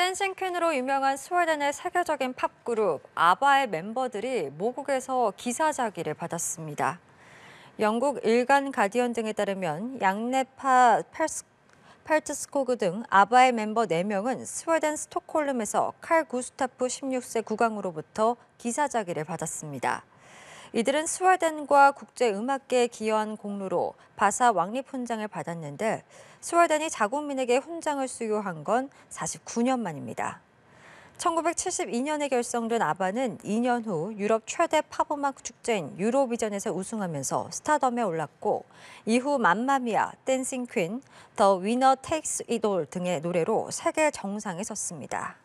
댄싱 퀸으로 유명한 스웨덴의 세계적인 팝 그룹 아바의 멤버들이 모국에서 기사자기를 받았습니다. 영국 일간 가디언 등에 따르면 양네파 펠스, 팔츠스코그 등 아바의 멤버 4명은 스웨덴 스톡홀름에서 칼 구스타프 16세 국왕으로부터 기사자기를 받았습니다. 이들은 스웨덴과 국제 음악계에 기여한 공로로 바사 왕립 훈장을 받았는데 스웨덴이 자국민에게 훈장을 수여한 건 49년 만입니다. 1972년에 결성된 아바는 2년 후 유럽 최대 팝음악 축제인 유로비전에서 우승하면서 스타덤에 올랐고 이후 맘마미아, 댄싱 퀸, 더 위너 테이크스 이돌 등의 노래로 세계 정상에 섰습니다.